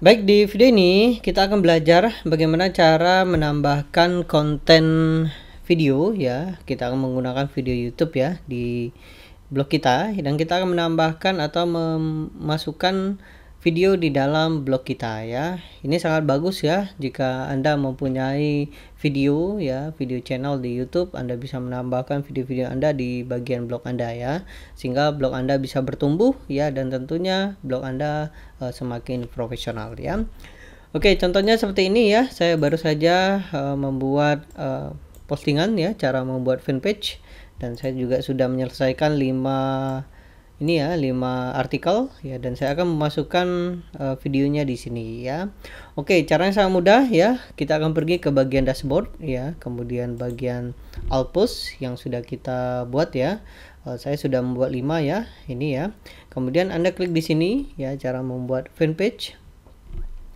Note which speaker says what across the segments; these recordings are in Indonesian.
Speaker 1: Baik, di video ini kita akan belajar bagaimana cara menambahkan konten video ya. Kita akan menggunakan video YouTube ya di blog kita dan kita akan menambahkan atau memasukkan video di dalam blog kita ya. Ini sangat bagus ya jika Anda mempunyai video ya, video channel di YouTube, Anda bisa menambahkan video-video Anda di bagian blog Anda ya. Sehingga blog Anda bisa bertumbuh ya dan tentunya blog Anda uh, semakin profesional ya. Oke, contohnya seperti ini ya. Saya baru saja uh, membuat uh, postingan ya cara membuat fanpage dan saya juga sudah menyelesaikan 5 ini ya 5 artikel ya dan saya akan memasukkan uh, videonya di sini ya. Oke, caranya sangat mudah ya. Kita akan pergi ke bagian dashboard ya, kemudian bagian output yang sudah kita buat ya. Uh, saya sudah membuat 5 ya, ini ya. Kemudian Anda klik di sini ya cara membuat fanpage.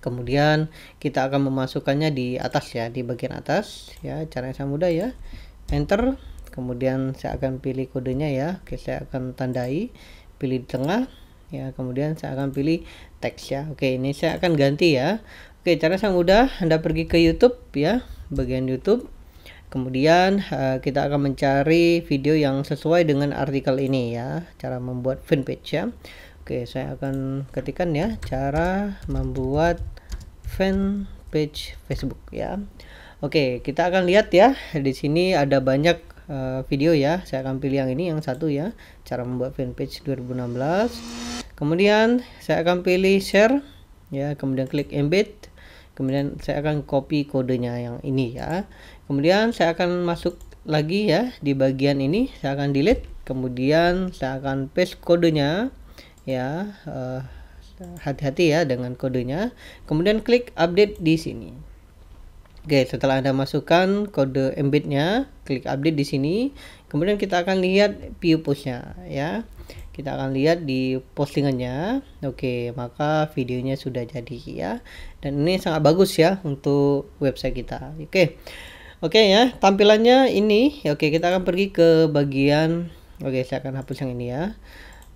Speaker 1: Kemudian kita akan memasukkannya di atas ya, di bagian atas ya. Caranya sangat mudah ya. Enter kemudian saya akan pilih kodenya ya oke saya akan tandai pilih di tengah ya kemudian saya akan pilih teks ya oke ini saya akan ganti ya oke cara saya mudah anda pergi ke YouTube ya bagian YouTube kemudian uh, kita akan mencari video yang sesuai dengan artikel ini ya cara membuat fanpage ya oke saya akan ketikkan ya cara membuat fanpage Facebook ya oke kita akan lihat ya di sini ada banyak Eh, video ya saya akan pilih yang ini yang satu ya cara membuat fanpage 2016 kemudian saya akan pilih share ya kemudian klik embed kemudian saya akan copy kodenya yang ini ya kemudian saya akan masuk lagi ya di bagian ini saya akan delete kemudian saya akan paste kodenya ya eh, hati-hati uh, hati -hati ya dengan kodenya kemudian klik update di sini Oke, setelah Anda masukkan kode embednya, klik update di sini. Kemudian kita akan lihat view postnya ya. Kita akan lihat di postingannya. Oke, maka videonya sudah jadi ya. Dan ini sangat bagus ya untuk website kita. Oke. Oke ya, tampilannya ini. Oke, kita akan pergi ke bagian Oke, saya akan hapus yang ini ya.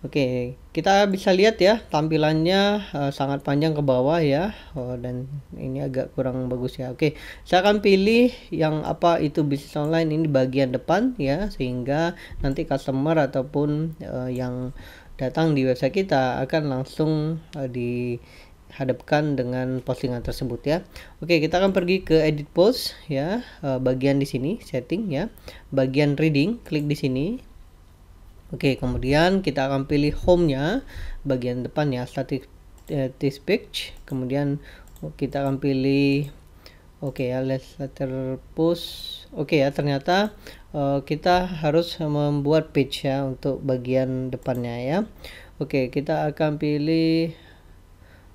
Speaker 1: Oke, kita bisa lihat ya tampilannya uh, sangat panjang ke bawah ya. Oh, dan ini agak kurang bagus ya. Oke, saya akan pilih yang apa itu bisnis online ini bagian depan ya sehingga nanti customer ataupun uh, yang datang di website kita akan langsung uh, dihadapkan dengan postingan tersebut ya. Oke, kita akan pergi ke edit post ya, bagian di sini setting ya. Bagian reading, klik di sini Oke, kemudian kita akan pilih home-nya bagian depan ya static eh, this page. Kemudian oh, kita akan pilih oke okay, ya let's letter push. Oke okay, ya, ternyata uh, kita harus membuat page ya untuk bagian depannya ya. Oke, okay, kita akan pilih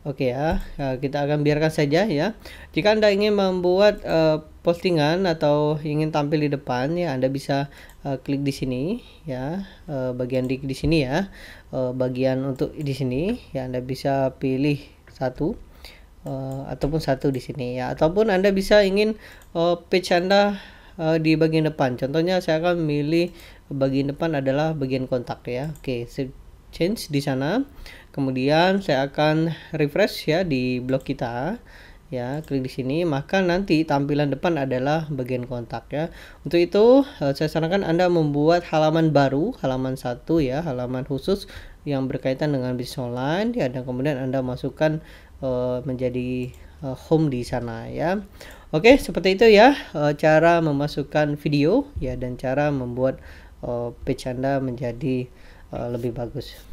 Speaker 1: Oke okay, ya, eh, kita akan biarkan saja ya. Jika Anda ingin membuat uh, postingan atau ingin tampil di depan ya Anda bisa uh, klik di sini ya uh, bagian di di sini ya uh, bagian untuk di sini ya Anda bisa pilih satu uh, ataupun satu di sini ya ataupun Anda bisa ingin uh, page Anda uh, di bagian depan contohnya saya akan memilih bagian depan adalah bagian kontak ya oke okay, change di sana kemudian saya akan refresh ya di blog kita ya klik di sini maka nanti tampilan depan adalah bagian kontak ya untuk itu eh, saya sarankan Anda membuat halaman baru halaman satu ya halaman khusus yang berkaitan dengan bisnis online ya dan kemudian Anda masukkan uh, menjadi uh, home di sana ya Oke seperti itu ya uh, cara memasukkan video ya dan cara membuat uh, page Anda menjadi uh, lebih bagus